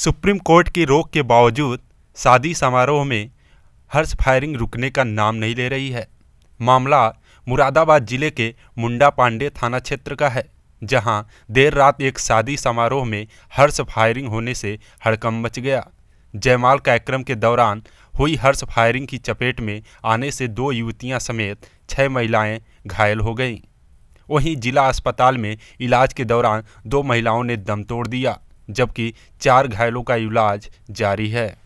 supreme court की रोक के बावजूद शादी समारोह में हर्ष फायरिंग रुकने का नाम नहीं ले रही है मामला मुरादाबाद जिले के मुंडा पांडे थाना क्षेत्र का है जहां देर रात एक शादी समारोह में हर्ष फायरिंग होने से हड़कम मच गया जयमाल कार्यक्रम के दौरान हुई हर्ष फायरिंग की चपेट में आने से दो युवतियां समेत छह महिलाएं घायल हो गईं वहीं जिला अस्पताल में इलाज के दौरान दो महिलाओं ने दम तोड़ दिया जबकि चार घायलों का इलाज जारी है